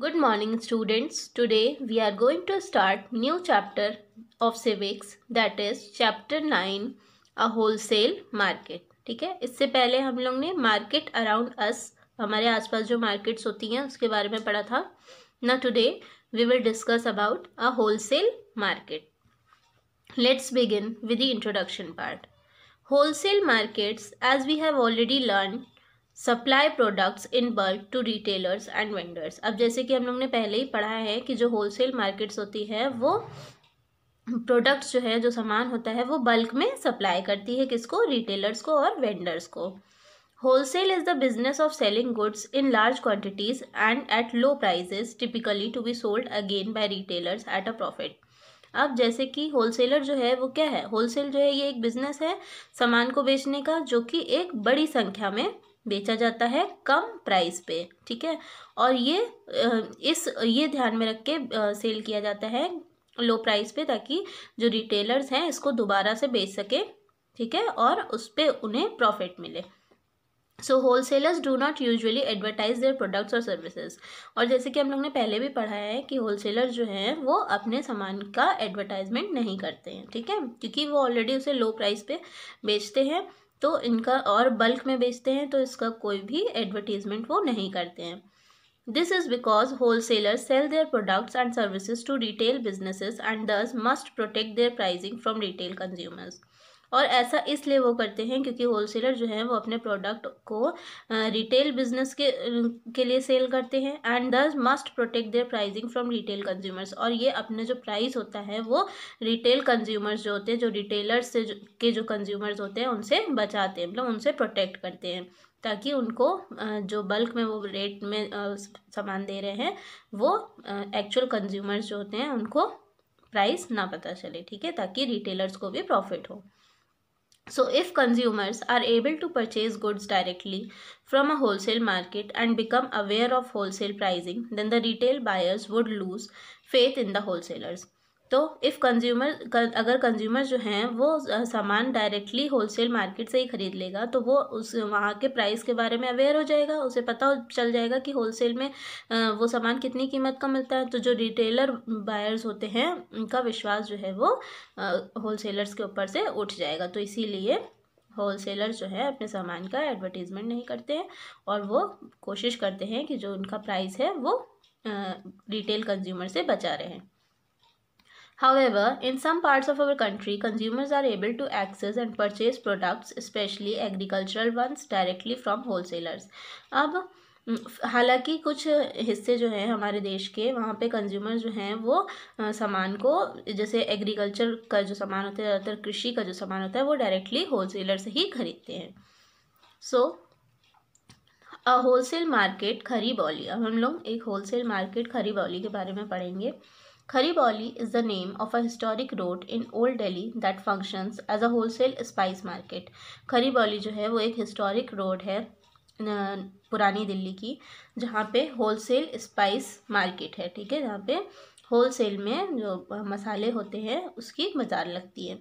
Good morning students today we are going to start new chapter of civics that is chapter nine a wholesale market ठीक है इससे पहले हम लोग ने मार्केट अराउंड अस हमारे आसपास जो मार्केट्स होती हैं उसके बारे में पढ़ा था ना today we will discuss about a wholesale market let's begin with the introduction part wholesale markets as we have already learn supply products in bulk to retailers and vendors अब जैसे कि हम लोग ने पहले ही पढ़ा है कि जो होलसेल मार्केट्स होती है वो प्रोडक्ट्स जो है जो सामान होता है वो बल्क में सप्लाई करती है किसको रिटेलर्स को और वेंडर्स को wholesale is the business of selling goods in large quantities and at low prices typically to be sold again by retailers at a profit अब जैसे कि होलसेलर जो है वो क्या है होलसेल जो है ये एक बिजनेस है सामान को बेचने का जो कि एक बड़ी संख्या में बेचा जाता है कम प्राइस पे ठीक है और ये इस ये ध्यान में रख के सेल किया जाता है लो प्राइस पे ताकि जो रिटेलर्स हैं इसको दोबारा से बेच सके ठीक है और उस पर उन्हें प्रॉफिट मिले so wholesalers do not usually advertise their products और सर्विसेज और जैसे कि हम लोग ने पहले भी पढ़ा है कि होल सेलर जो हैं वो अपने सामान का एडवर्टाइजमेंट नहीं करते हैं ठीक है क्योंकि वो ऑलरेडी उसे लो प्राइस पे बेचते हैं तो इनका और बल्क में बेचते हैं तो इसका कोई भी एडवर्टीजमेंट वो नहीं करते हैं this is because wholesaler sell their products and services to retail businesses and thus must protect their pricing from retail consumers और ऐसा इसलिए वो करते हैं क्योंकि होलसेलर जो है वो अपने प्रोडक्ट को रिटेल बिजनेस के के लिए सेल करते हैं and thus must protect their pricing from retail consumers और ये अपने जो प्राइस होता है वो रिटेल कंज्यूमर्स जो होते हैं जो रिटेलर्स से जो, के जो कंज्यूमर्स होते हैं उनसे बचाते हैं मतलब उनसे प्रोटेक्ट करते हैं ताकि उनको जो बल्क में वो रेट में सामान दे रहे हैं वो एक्चुअल कंज्यूमर्स जो होते हैं उनको प्राइस ना पता चले ठीक है ताकि रिटेलर्स को भी प्रॉफिट हो So, if consumers are able to purchase goods directly from a wholesale market and become aware of wholesale pricing, then the retail buyers would lose faith in the wholesalers. तो if consumer अगर consumer जो हैं वो सामान directly wholesale market से ही ख़रीद लेगा तो वो उस वहाँ के प्राइस के बारे में अवेयर हो जाएगा उसे पता चल जाएगा कि होलसेल में वो सामान कितनी कीमत का मिलता है तो जो रिटेलर बायर्स होते हैं उनका विश्वास जो है वो होलसेलर्स के ऊपर से उठ जाएगा तो इसीलिए होलसेलर जो है अपने सामान का एडवर्टीज़मेंट नहीं करते हैं और वो कोशिश करते हैं कि जो उनका प्राइस है वो रिटेल कंज्यूमर से बचा रहे हैं However, in some parts of our country, consumers are able to access and purchase products, especially agricultural ones, directly from wholesalers. अब हालांकि कुछ हिस्से जो हैं हमारे देश के वहाँ पे कंज्यूमर जो हैं वो सामान को जैसे एग्रीकल्चर का जो सामान होता है ज़्यादातर कृषि का जो सामान होता है वो डायरेक्टली होलसेलर से ही खरीदते हैं सो अ होलसेल मार्केट खरीबौली अब हम लोग एक होलसेल मार्केट खरीबौली के बारे में पढ़ेंगे Khariboli is the name of a historic road in Old Delhi that functions as a wholesale spice market. बॉली जो है वो एक historic road है पुरानी दिल्ली की जहाँ पे सेल स्पाइस मार्केट है ठीक है जहाँ पे सेल में जो मसाले होते हैं उसकी बाज़ार लगती है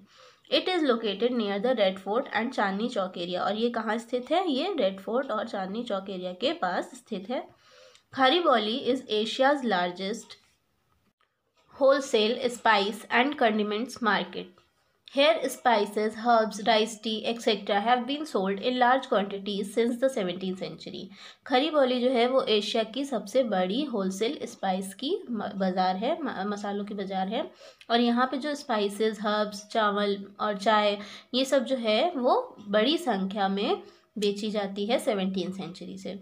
it is located near the Red Fort and Chandni Chowk area और ये कहाँ स्थित है ये रेड फोर्ट और चांदनी चौक एरिया के पास स्थित है Baoli is Asia's largest wholesale spice and condiments market. Here spices, herbs, rice, tea, etc. have been sold in large quantities since the 17th century. खरी बोली जो है वो एशिया की सबसे बड़ी होलसेल स्पाइस की बाज़ार है मसालों की बाज़ार है और यहाँ पे जो स्पाइसेस हर्ब्स चावल और चाय ये सब जो है वो बड़ी संख्या में बेची जाती है सेवनटीन सेंचुरी से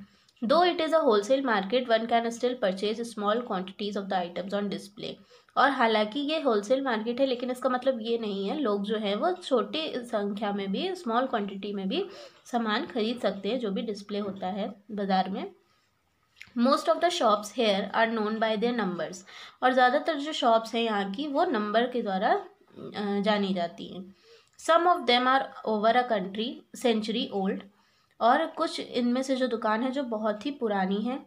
दो it is a wholesale market one can still purchase small quantities of the items on display और हालांकि ये होलसेल मार्केट है लेकिन इसका मतलब ये नहीं है लोग जो है वो छोटे संख्या में भी स्मॉल क्वांटिटी में भी सामान खरीद सकते हैं जो भी डिस्प्ले होता है बाज़ार में most of the shops here are known by their numbers और ज़्यादातर जो शॉप्स हैं यहाँ की वो नंबर के द्वारा जानी जाती हैं some of them are over a country century old और कुछ इनमें से जो दुकान है जो बहुत ही पुरानी है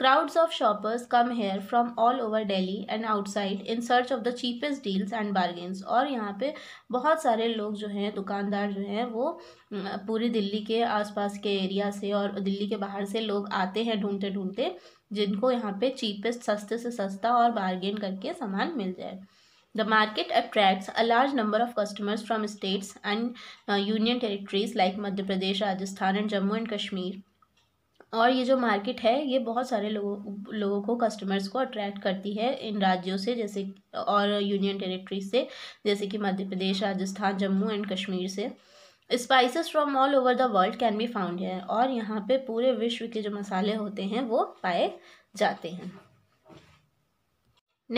Crowds of shoppers come here from all over Delhi and outside in search of the cheapest deals and bargains और यहाँ पे बहुत सारे लोग जो हैं दुकानदार जो हैं वो पूरी दिल्ली के आसपास के एरिया से और दिल्ली के बाहर से लोग आते हैं ढूंढते ढूंढते जिनको यहाँ पे चीपेस्ट सस्ते से सस्ता और बार्गेन करके सामान मिल जाए The market attracts a large number of customers from states and uh, union territories like Madhya Pradesh, Rajasthan, and Jammu and Kashmir. और ये जो मार्केट है ये बहुत सारे लोगों लोगों को कस्टमर्स को अट्रैक्ट करती है इन राज्यों से जैसे और यूनियन टेरिटरी से जैसे कि मध्य प्रदेश राजस्थान जम्मू एंड कश्मीर से spices from all over the world can be found है और यहाँ पे पूरे विश्व के जो मसाले होते हैं वो पाए जाते हैं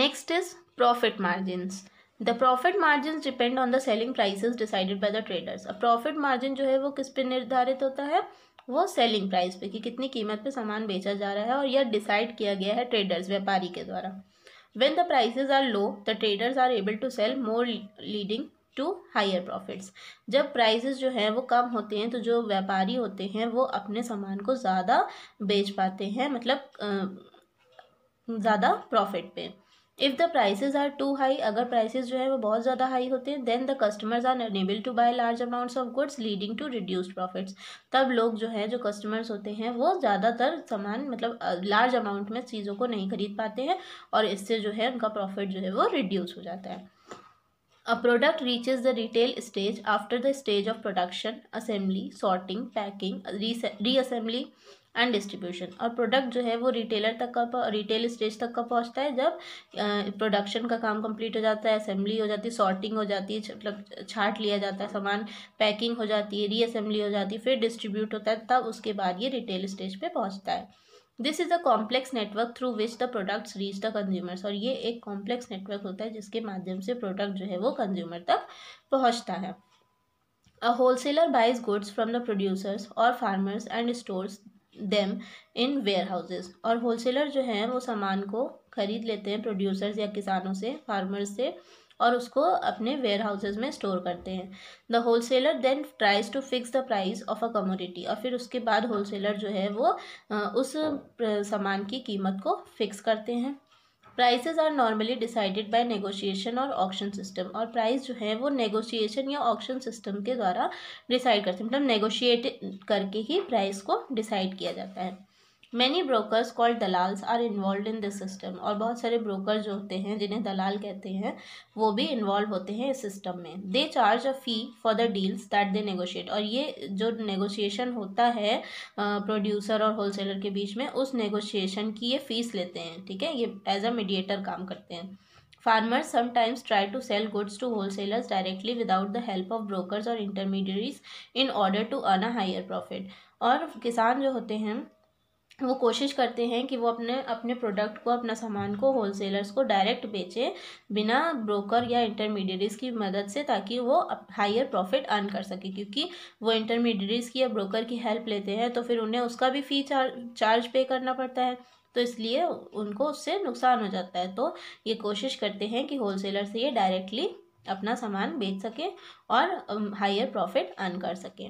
next is profit margin the profit margin depend on the selling prices decided by the traders अब प्रॉफिट मार्जिन जो है वो किस पे निर्धारित होता है वो सेलिंग प्राइस पे कि कितनी कीमत पे सामान बेचा जा रहा है और यह डिसाइड किया गया है ट्रेडर्स व्यापारी के द्वारा when the prices are low the traders are able to sell more leading to higher profits जब प्राइसेस जो हैं वो कम होते हैं तो जो व्यापारी होते हैं वो अपने सामान को ज़्यादा बेच पाते हैं मतलब ज़्यादा प्रॉफिट पे if the prices are too high अगर प्राइसेज जो है वो बहुत ज़्यादा हाई होते हैं then the customers are unable to buy large amounts of goods leading to reduced profits तब लोग जो है जो कस्टमर्स होते हैं वो ज़्यादातर सामान मतलब लार्ज अमाउंट में चीज़ों को नहीं खरीद पाते हैं और इससे जो है उनका प्रॉफिट जो है वो रिड्यूस हो जाता है a product reach is the retail stage after the stage of production assembly sorting, packing reassembly and distribution और प्रोडक्ट जो है वो रिटेलर तक का रिटेल स्टेज तक का पहुंचता है जब प्रोडक्शन का काम कंप्लीट हो जाता है असेंबली हो जाती है सॉर्टिंग हो जाती है मतलब छाट लिया जाता है सामान पैकिंग हो जाती है रीअसेंबली हो जाती है फिर डिस्ट्रीब्यूट होता है तब उसके बाद ये रिटेल स्टेज पर पहुँचता है this is a complex network through which the products reach the consumers और ये एक कॉम्प्लेक्स नेटवर्क होता है जिसके माध्यम से प्रोडक्ट जो है वो कंज्यूमर तक पहुँचता है a wholesaler buys goods from the producers और farmers and stores them in warehouses और होलसेलर जो हैं वो सामान को खरीद लेते हैं प्रोड्यूसर्स या किसानों से फार्मर्स से और उसको अपने वेयर हाउसेज में स्टोर करते हैं the wholesaler then tries to fix the price of a commodity और फिर उसके बाद होल सेलर जो है वो उस सामान की कीमत को फिक्स करते हैं prices are normally decided by negotiation और ऑक्शन सिस्टम और प्राइस जो है वो नेगोशिएशन या ऑक्शन सिस्टम के द्वारा डिसाइड करते हैं मतलब नेगोशिएट करके ही प्राइस को डिसाइड किया जाता है many brokers called dalals are involved in this system और बहुत सारे ब्रोकर जो होते हैं जिन्हें दलाल कहते हैं वो भी इन्वॉल्व होते हैं इस सिस्टम में they charge a fee for the deals that they negotiate और ये जो नेगोशिएशन होता है प्रोड्यूसर और होलसेलर के बीच में उस नेगोशिएशन की ये फ़ीस लेते हैं ठीक है ये एज अ मीडिएटर काम करते हैं Farmers try to sell goods to whole wholesalers directly without the help of brokers और intermediaries in order to earn a higher profit और किसान जो होते हैं वो कोशिश करते हैं कि वो अपने अपने प्रोडक्ट को अपना सामान को होलसेलर्स को डायरेक्ट बेचें बिना ब्रोकर या इंटरमीडियरीज की मदद से ताकि वो हायर प्रॉफिट अर्न कर सके क्योंकि वो इंटरमीडियरीज की या ब्रोकर की हेल्प लेते हैं तो फिर उन्हें उसका भी फ़ी चार चार्ज पे करना पड़ता है तो इसलिए उनको उससे नुकसान हो जाता है तो ये कोशिश करते हैं कि होलसेलर से ये डायरेक्टली अपना सामान बेच सकें और हायर प्रॉफिट अर्न कर सकें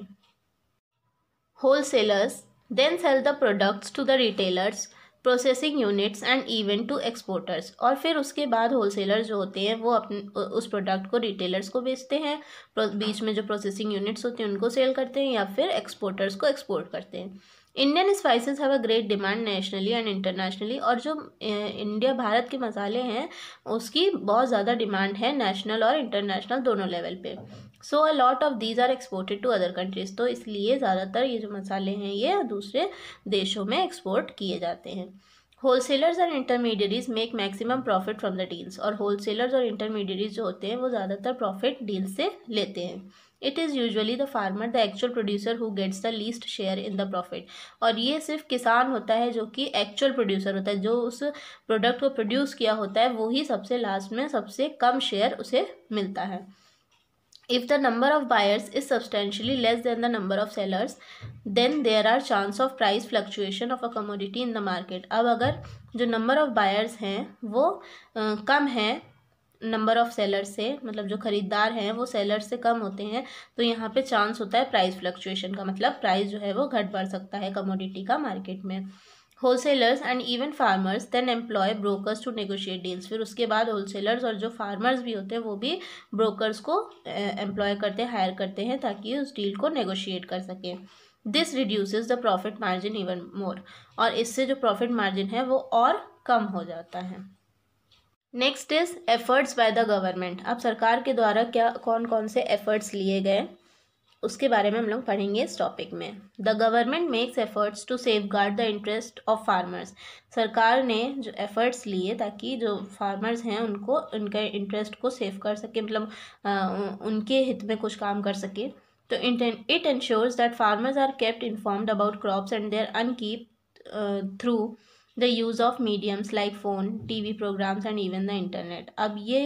wholesalers then sell the products to the retailers processing units and even to exporters और फिर उसके बाद होलसेलर जो होते हैं वो अपने उस प्रोडक्ट को रिटेलर्स को बेचते हैं बीच में जो प्रोसेसिंग यूनिट्स होते हैं उनको सेल करते हैं या फिर एक्सपोर्टर्स को एक्सपोर्ट करते हैं Indian spices have a great demand nationally and internationally और जो इंडिया भारत के मसाले हैं उसकी बहुत ज़्यादा डिमांड है नेशनल और इंटरनेशनल दोनों लेवल पे so a lot of these are exported to other countries तो इसलिए ज़्यादातर ये जो मसाले हैं ये दूसरे देशों में एक्सपोर्ट किए जाते हैं होलसेलर्स और intermediaries make maximum profit from the deals और होलसेलर्स और इंटरमीडियरीज जो होते हैं वो ज़्यादातर प्रॉफिट डील से लेते हैं it is usually the farmer the actual producer who gets the least share in the profit और ये सिर्फ किसान होता है जो कि एक्चुअल प्रोड्यूसर होता है जो उस प्रोडक्ट को प्रोड्यूस किया होता है वो ही सबसे लास्ट में सबसे कम शेयर उसे मिलता है if the number of buyers is substantially less than the number of sellers then there are chance of price fluctuation of a commodity in the market अब अगर जो number of buyers हैं वो आ, कम है नंबर ऑफ़ सेलर से मतलब जो ख़रीदार हैं वो सेलर से कम होते हैं तो यहाँ पे चांस होता है प्राइस फ्लक्चुएशन का मतलब प्राइस जो है वो घट बढ़ सकता है कमोडिटी का मार्केट में wholesalers and even farmers then employ brokers to negotiate deals फिर उसके बाद होलसेलर्स और जो फार्मर्स भी होते हैं वो भी ब्रोकर्स को एम्प्लॉय करते हैं हायर करते हैं ताकि उस डील को नेगोशिएट कर सकें this reduce the profit margin even more और इससे जो प्रॉफिट मार्जिन है वो और कम हो जाता है next is efforts by the government अब सरकार के द्वारा क्या कौन कौन से एफर्ट्स लिए गए उसके बारे में हम लोग पढ़ेंगे इस टॉपिक में the government makes efforts to safeguard the interest of farmers सरकार ने जो एफर्ट्स लिए ताकि जो फार्मर्स हैं उनको उनके इंटरेस्ट को सेव कर सके मतलब उनके हित में कुछ काम कर सके तो it ensures that farmers are kept informed about crops and their upkeep through the use of mediums like phone TV programs and even the internet अब ये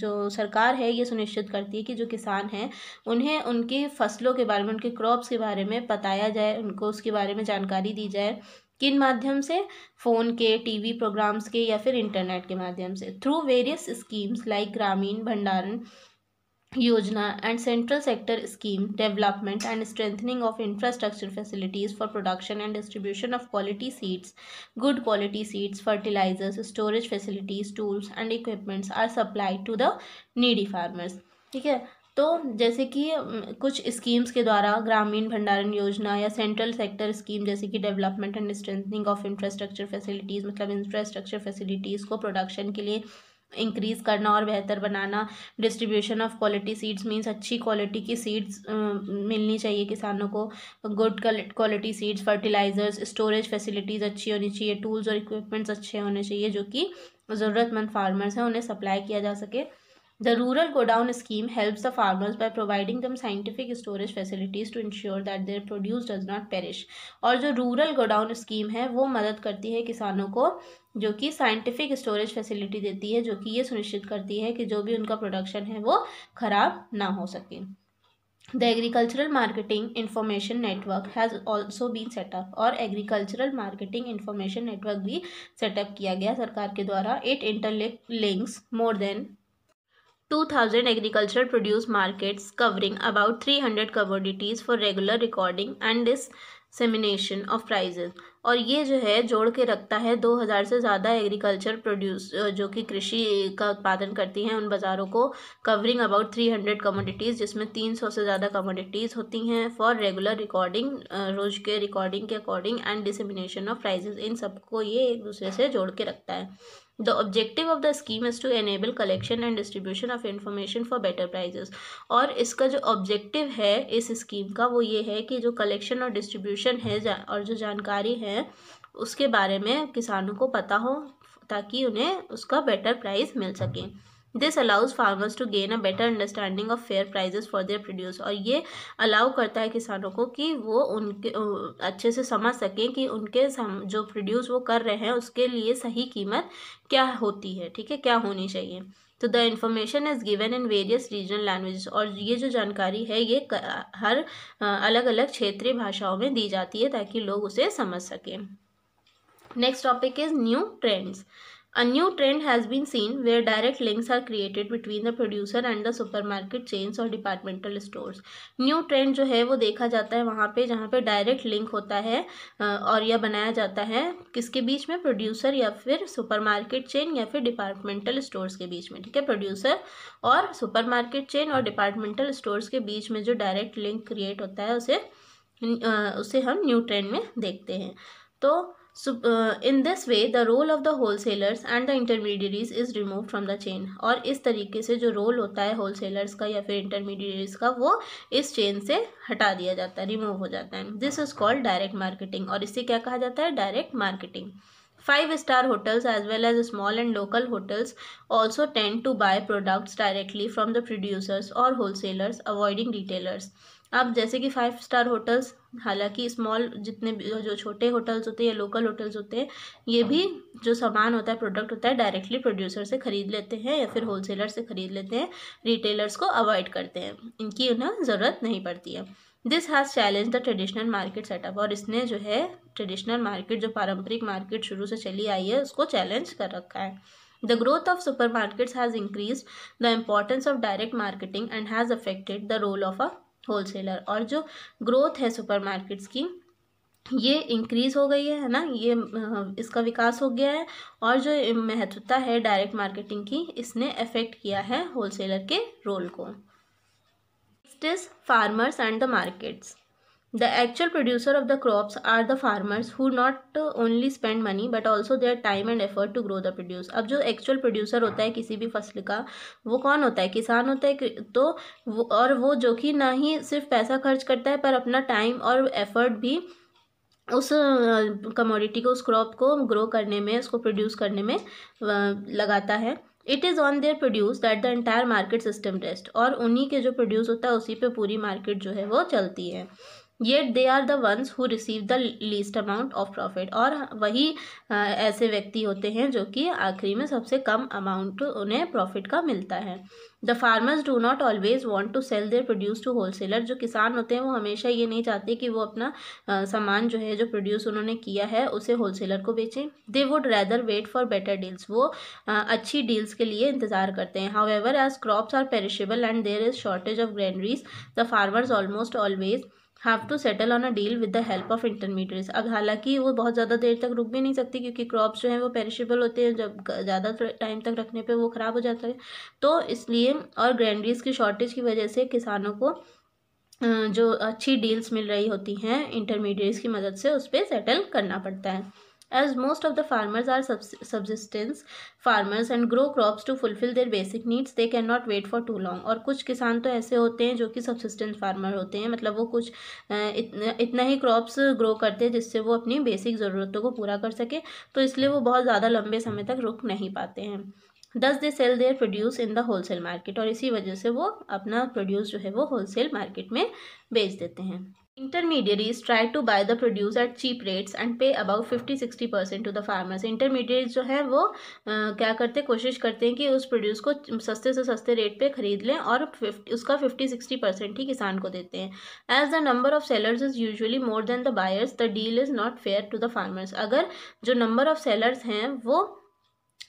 जो सरकार है ये सुनिश्चित करती है कि जो किसान हैं उन्हें उनकी फसलों के बारे में उनके क्रॉप्स के बारे में बताया जाए उनको उसके बारे में जानकारी दी जाए किन माध्यम से फ़ोन के टीवी प्रोग्राम्स के या फिर इंटरनेट के माध्यम से through various schemes like Gramin Bhandaran Yojana and central sector scheme development and strengthening of infrastructure facilities for production and distribution of quality seeds good quality seeds fertilizers storage facilities tools and equipments are supply to the needy farmers ठीक है तो जैसे कि कुछ schemes के द्वारा ग्रामीण भंडारण योजना या सेंट्रल सेक्टर स्कीम जैसे कि development and strengthening of infrastructure facilities मतलब इंफ्रास्ट्रक्चर फैसिलिटीज़ को प्रोडक्शन के लिए इंक्रीज़ करना और बेहतर बनाना distribution of quality seeds means अच्छी क्वालिटी की सीड्स मिलनी चाहिए किसानों को good quality seeds fertilizers storage facilities अच्छी होनी चाहिए टूल्स और इक्विपमेंट्स अच्छे होने चाहिए जो कि ज़रूरतमंद फार्मर्स हैं उन्हें सप्लाई किया जा सके The rural godown scheme helps the farmers by providing them scientific storage facilities to ensure that their produce does not perish. और जो rural godown scheme है वो मदद करती है किसानों को जो कि साइंटिफिक स्टोरेज फैसिलिटी देती है जो कि ये सुनिश्चित करती है कि जो भी उनका प्रोडक्शन है वो ख़राब ना हो सके the agricultural marketing information network has also been set up और एग्रीकल्चरल मार्केटिंग इन्फॉर्मेशन नेटवर्क भी सेटअप किया गया सरकार के द्वारा it links more than 2,000 agricultural produce markets covering about 300 commodities for regular recording and dissemination of prices और ये जो है जोड़ के रखता है 2000 से ज़्यादा एग्रीकल्चर प्रोड्यूस जो कि कृषि का उत्पादन करती हैं उन बाज़ारों को कवरिंग अबाउट 300 कमोडिटीज़ जिसमें 300 से ज़्यादा कमोडिटीज़ होती हैं फॉर रेगुलर रिकॉर्डिंग रोज़ के रिकॉर्डिंग के according and dissemination of prices इन सबको ये एक दूसरे से जोड़ के रखता है the objective of the scheme is to enable collection and distribution of information for better prices और इसका जो ऑब्जेक्टिव है इस स्कीम का वो ये है कि जो कलेक्शन और डिस्ट्रीब्यूशन है और जो जानकारी है उसके बारे में किसानों को पता हो ताकि उन्हें उसका बेटर प्राइस मिल सकें this allows farmers to gain a better understanding of fair prices for their produce और ये अलाउ करता है किसानों को कि वो उनके अच्छे से समझ सकें कि उनके जो प्रोड्यूस वो कर रहे हैं उसके लिए सही कीमत क्या होती है ठीक है क्या होनी चाहिए तो the information is given in various regional language और ये जो जानकारी है ये हर अलग अलग क्षेत्रीय भाषाओं में दी जाती है ताकि लोग उसे समझ सकें next topic is new trends A new trend has been seen where direct links are created between the producer and the supermarket chains or departmental stores. New trend जो है वो देखा जाता है वहाँ पे जहाँ पे direct link होता है और यह बनाया जाता है किसके बीच में producer या फिर supermarket chain या फिर departmental stores के बीच में ठीक है producer और supermarket chain और departmental stores के बीच में जो direct link create होता है उसे उसे हम new trend में देखते हैं तो so in this way the role of the wholesalers and the intermediaries is remove from the chain और इस तरीके से जो रोल होता है होल सेलर्स का या फिर इंटरमीडियरीज का वो इस चेन से हटा दिया जाता है रिमूव हो जाता है this is called direct marketing और इसे क्या कहा जाता है direct marketing five star hotels as well as small and local hotels also tend to buy products directly from the producers और होल सेलर्स अवॉइडिंग रिटेलर्स आप जैसे कि फाइव स्टार होटल्स हालांकि स्मॉल जितने जो छोटे होटल्स होते हैं या लोकल होटल्स होते हैं ये भी जो सामान होता है प्रोडक्ट होता है डायरेक्टली प्रोड्यूसर से ख़रीद लेते हैं या फिर होलसेलर से ख़रीद लेते हैं रिटेलर्स को अवॉइड करते हैं इनकी उन्हें ज़रूरत नहीं पड़ती है this has challenge the traditional market setup और इसने जो है ट्रेडिशनल मार्केट जो पारंपरिक मार्केट शुरू से चली आई है उसको चैलेंज कर रखा है the growth of supermarkets has increase the importance of direct marketing and has affected the role of a wholesaler और जो ग्रोथ है सुपरमार्केट्स की ये इंक्रीज हो गई है ना ये इसका विकास हो गया है और जो महत्वता है डायरेक्ट मार्केटिंग की इसने अफेक्ट किया है होलसेलर के रोल को next is farmers and the markets the actual producer of the crops are the farmers who not only spend money but also their time and effort to grow the produce अब जो actual producer होता है किसी भी फसल का वो कौन होता है किसान होता है तो वो और वो जो कि ना ही सिर्फ पैसा खर्च करता है पर अपना टाइम और एफर्ट भी उस कमोडिटी को उस क्रॉप को ग्रो करने में उसको प्रोड्यूस करने में लगाता है it is on their produce that the entire market system test और उन्हीं के जो प्रोड्यूस होता है उसी पे पूरी मार्केट जो है वो चलती है yet they are the ones who receive the least amount of profit और वही ऐसे व्यक्ति होते हैं जो कि आखिरी में सबसे कम अमाउंट उन्हें प्रॉफिट का मिलता है the farmers do not always want to sell their produce to wholesaler जो किसान होते हैं वो हमेशा ये नहीं चाहते कि वो अपना सामान जो है जो प्रोड्यूस उन्होंने किया है उसे होलसेलर को बेचें they would rather wait for better deals वो अच्छी डील्स के लिए इंतजार करते हैं however as crops are perishable and there is shortage of granaries the farmers almost always have to settle on a deal with the help of intermediates अब हालांकि वो बहुत ज़्यादा देर तक रुक भी नहीं सकती क्योंकि क्रॉप्स जो हैं वो पेरिशेबल होते हैं जब ज़्यादा टाइम तक रखने पे वो ख़राब हो जाता है तो इसलिए और ग्रैंडरीज की शॉर्टेज की वजह से किसानों को जो अच्छी डील्स मिल रही होती हैं इंटरमीडिएट्स की मदद से उस पर सेटल करना पड़ता है as most of the farmers are subsistence farmers and grow crops to fulfill their basic needs they cannot wait for too long और कुछ किसान तो ऐसे होते हैं जो कि सब्सिस्टेंस फार्मर होते हैं मतलब वो कुछ इतना इतना ही क्रॉप्स ग्रो करते हैं जिससे वो अपनी बेसिक ज़रूरतों को पूरा कर सके तो इसलिए वो बहुत ज़्यादा लंबे समय तक रुक नहीं पाते हैं thus they sell their produce in the wholesale market और इसी वजह से वो अपना प्रोड्यूस जो है वो होलसेल मार्केट में बेच देते हैं intermediaries try to buy the produce at cheap rates and pay about fifty sixty percent to the farmers intermediate जो है वो आ, क्या करते कोशिश करते हैं कि उस प्रोड्यूस को सस्ते से सस्ते रेट पे खरीद लें और फिफ्टी उसका फिफ्टी सिक्सटी परसेंट ही किसान को देते हैं as the number of sellers is usually more than the buyers the deal is not fair to the farmers अगर जो नंबर ऑफ सेलर्स हैं वो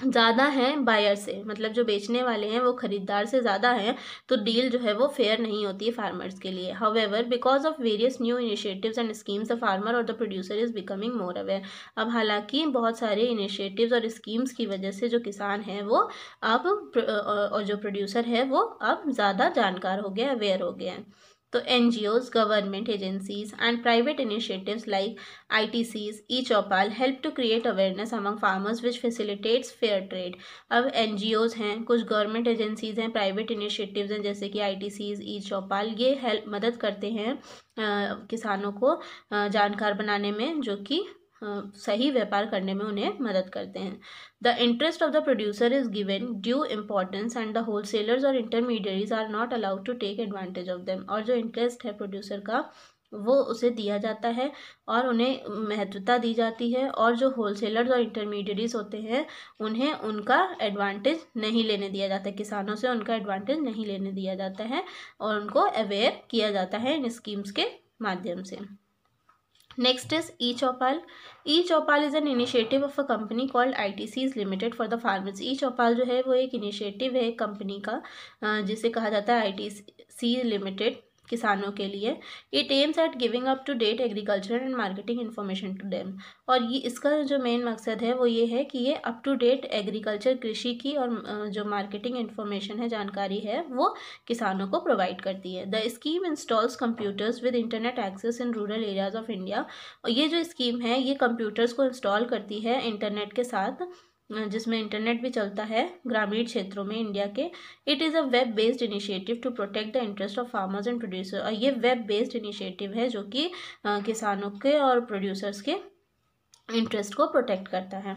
ज़्यादा हैं बायर से मतलब जो बेचने वाले हैं वो खरीदार से ज़्यादा हैं तो डील जो है वो फेयर नहीं होती है फार्मर्स के लिए ever because of various new initiatives and schemes the farmer और the producer is becoming more aware अब हालांकि बहुत सारे इनिशिएटिव्स और स्कीम्स की वजह से जो किसान हैं वो अब और जो प्रोड्यूसर है वो अब ज़्यादा जानकार हो गए अवेयर हो गए हैं तो an government agencies and private initiatives like I T C's E Chaupal help to create awareness among farmers which facilitates fair trade अब एन हैं कुछ गवर्नमेंट एजेंसीज हैं प्राइवेट इनिशिएटिव्स हैं जैसे कि आई टी सीज ई चौपाल ये हेल्प मदद करते हैं आ, किसानों को आ, जानकार बनाने में जो कि सही व्यापार करने में उन्हें मदद करते हैं the interest of the producer is given due importance and the wholesalers और intermediaries are not allowed to take advantage of them और जो इंटरेस्ट है प्रोड्यूसर का वो उसे दिया जाता है और उन्हें महत्वता दी जाती है और जो होल सेलर्स और इंटरमीडियरीज होते हैं उन्हें उनका एडवांटेज नहीं लेने दिया जाता है किसानों से उनका एडवांटेज नहीं लेने दिया जाता है और उनको अवेयर किया जाता है इन स्कीम्स के माध्यम से Next is eChopal. eChopal is an initiative of a company called ITCs Limited for the farmers. eChopal जो है वो एक initiative है कंपनी का जिसे कहा जाता है ITC Limited किसानों के लिए it aims at giving up to date agriculture and marketing information to them और ये इसका जो मेन मकसद है वो ये है कि ये अप टू डेट एग्रीकल्चर कृषि की और जो मार्केटिंग इन्फॉर्मेशन है जानकारी है वो किसानों को प्रोवाइड करती है the scheme installs computers with internet access in rural areas of India और ये जो स्कीम है ये कंप्यूटर्स को इंस्टॉल करती है इंटरनेट के साथ जिसमें इंटरनेट भी चलता है ग्रामीण क्षेत्रों में इंडिया के it is a web based initiative to protect the interest of farmers and producer और ये वेब बेस्ड इनिशिएटिव है जो कि किसानों के और प्रोड्यूसर्स के इंटरेस्ट को प्रोटेक्ट करता है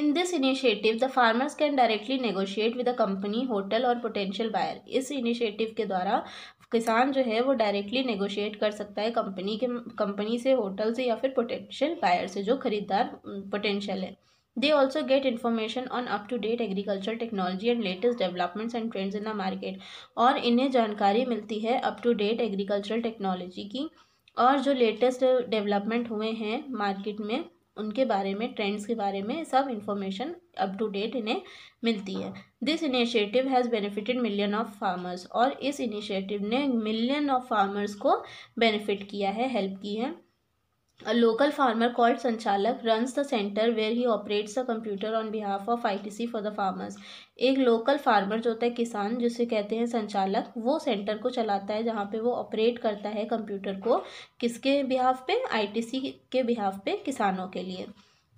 in this initiative the farmers can directly negotiate with a company hotel और पोटेंशियल बायर इस इनिशिएटिव के द्वारा किसान जो है वो डायरेक्टली नेगोशिएट कर सकता है कंपनी के कंपनी से होटल से या फिर पोटेंशियल बायर से जो खरीदार पोटेंशियल है They also get information on up-to-date agricultural technology and latest developments and trends in the market. और इन्हें जानकारी मिलती है up-to-date agricultural technology की और जो latest development हुए हैं market में उनके बारे में ट्रेंड्स के बारे में सब इन्फॉर्मेशन अप टू डेट इन्हें मिलती है this initiative has benefited million of farmers और इस इनिशिएटिव ने मिलियन ऑफ फार्मर्स को बेनिफिट किया है हेल्प की है A local farmer called Sanchalak runs the center where he operates the computer on behalf of ITC for the farmers. एक local farmer जो होता है किसान जिसे कहते हैं संचालक वो सेंटर को चलाता है जहाँ पे वो ऑपरेट करता है कंप्यूटर को किसके बिहाफ पे आईटीसी के बिहाफ पे किसानों के लिए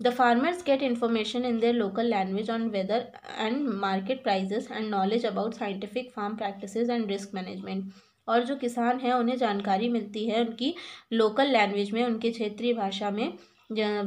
The farmers get information in their local language on weather and market prices and knowledge about scientific farm practices and risk management. और जो किसान हैं उन्हें जानकारी मिलती है उनकी लोकल लैंग्वेज में उनके क्षेत्रीय भाषा में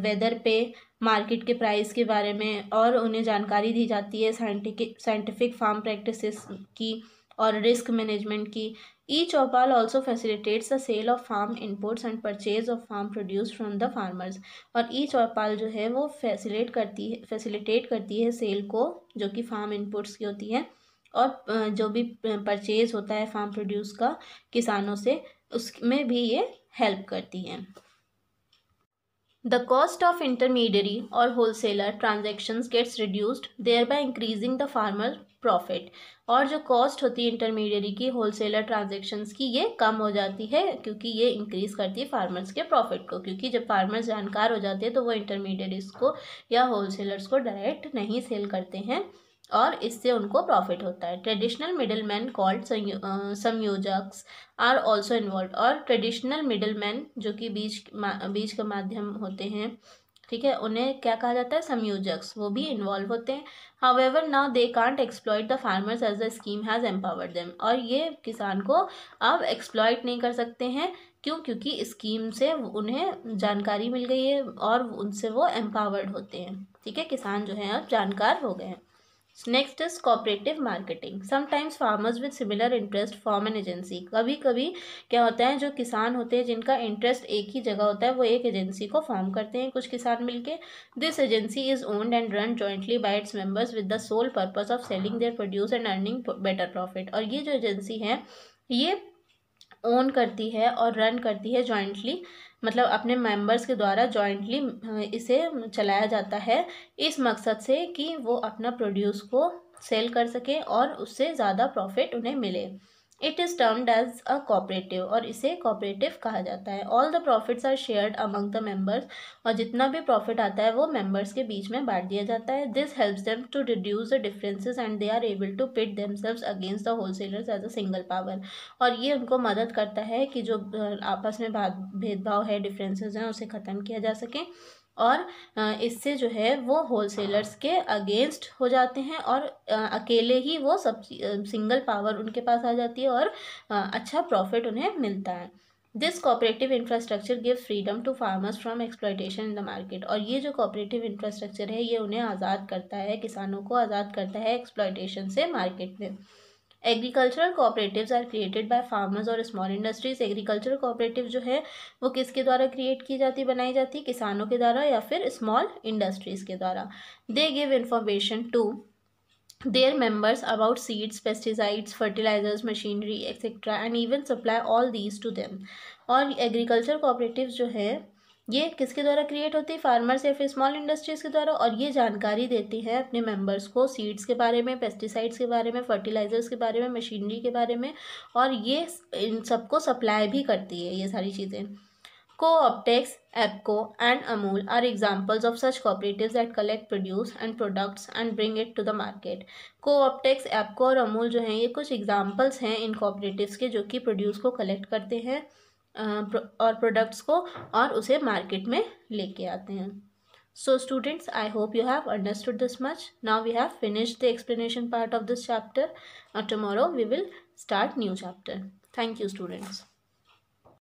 वेदर पे मार्केट के प्राइस के बारे में और उन्हें जानकारी दी जाती है साइंटिफिक साइंटिफिक फार्म प्रैक्टिसेस की और रिस्क मैनेजमेंट की e Choupal also facilitates the sale of farm inputs and purchase of farm produce from the farmers और ई चौपाल जो है वो फैसिलेट करती है फैसिलिटेट करती है सेल को जो कि फार्म इनपुट्स की होती है और जो भी परचेज़ होता है फार्म प्रोड्यूस का किसानों से उसमें भी ये हेल्प करती हैं ऑफ cost और wholesaler transaction gets reduced thereby increasing the farmer profit और जो कॉस्ट होती है इंटरमीडियरी की होलसेलर ट्रांजेक्शन्स की ये कम हो जाती है क्योंकि ये इंक्रीज़ करती है फार्मर्स के प्रॉफिट को क्योंकि जब फार्मर्स जानकार हो जाते हैं तो वो इंटरमीडियरीज को या होलसेलर्स को डायरेक्ट नहीं सेल करते हैं और इससे उनको प्रॉफिट होता है ट्रेडिशनल मिडिल मैन कॉल्ड संयोजक्स आर ऑल्सो इन्वॉल्व और ट्रेडिशनल मिडिल मैन जो कि बीज बीज का माध्यम होते हैं ठीक है उन्हें क्या कहा जाता है समयोजक्स वो भी इन्वॉल्व होते हैं however now they can't exploit the farmers as the scheme has empowered them और ये किसान को अब एक्सप्लॉयट नहीं कर सकते हैं क्यों क्योंकि स्कीम से उन्हें जानकारी मिल गई है और उनसे वो एम्पावर्ड होते हैं ठीक है किसान जो है अब जानकार हो गए हैं next is cooperative marketing sometimes farmers with similar interest form an agency कभी कभी क्या होता है जो किसान होते हैं जिनका इंटरेस्ट एक ही जगह होता है वो एक एजेंसी को फॉर्म करते हैं कुछ किसान मिलके this agency is owned and run jointly by its members with the sole purpose of selling their produce and earning better profit और ये जो एजेंसी है ये ओन करती है और रन करती है जॉइंटली मतलब अपने मेंबर्स के द्वारा जॉइंटली इसे चलाया जाता है इस मकसद से कि वो अपना प्रोड्यूस को सेल कर सकें और उससे ज़्यादा प्रॉफिट उन्हें मिले it is termed as a cooperative और इसे कॉपरेटिव कहा जाता है all the profits are shared among the members और जितना भी प्रॉफिट आता है वो मेंबर्स के बीच में बांट दिया जाता है this helps them to reduce the differences and they are able to pit themselves against the wholesalers as a single power और ये उनको मदद करता है कि जो आपस में भेदभाव है डिफरेंसेज हैं उसे ख़त्म किया जा सके और इससे जो है वो होलसेलर्स के अगेंस्ट हो जाते हैं और अकेले ही वो सब सिंगल पावर उनके पास आ जाती है और अच्छा प्रॉफिट उन्हें मिलता है this cooperative infrastructure give freedom to farmers from exploitation in the market और ये जो कॉपरेटिव इंफ्रास्ट्रक्चर है ये उन्हें आज़ाद करता है किसानों को आज़ाद करता है एक्सप्लाइटेशन से मार्केट में agricultural cooperative are created by farmers और स्मॉल इंडस्ट्रीज एग्रीकल्चरल कोऑपरेटिव जो है वो किसके द्वारा क्रिएट की जाती बनाई जाती है किसानों के द्वारा या फिर स्मॉल इंडस्ट्रीज़ के द्वारा they give information to their members about seeds pesticides fertilizers machinery etcetera and even supply all these to them और एग्रीकल्चर कोऑपरेटिव जो है ये किसके द्वारा क्रिएट होती है फार्मर्स या फिर स्मॉल इंडस्ट्रीज़ के द्वारा और ये जानकारी देती है अपने मेंबर्स को सीड्स के बारे में पेस्टिसाइड्स के बारे में फर्टिलाइजर्स के बारे में मशीनरी के बारे में और ये इन सबको सप्लाई भी करती है ये सारी चीज़ें Co-optex APCO and Amul are examples of such cooperative that collect produce and products and bring it to the market Co-optex APCO और अमूल जो हैं ये कुछ एग्जाम्पल्स हैं इन कॉपरेटिव के जो कि प्रोड्यूस को कलेक्ट करते हैं और प्रोडक्ट्स को और उसे मार्केट में लेके आते हैं so students I hope you have understood this much now we have finish the explanation part of this chapter tomorrow we will start new chapter thank you students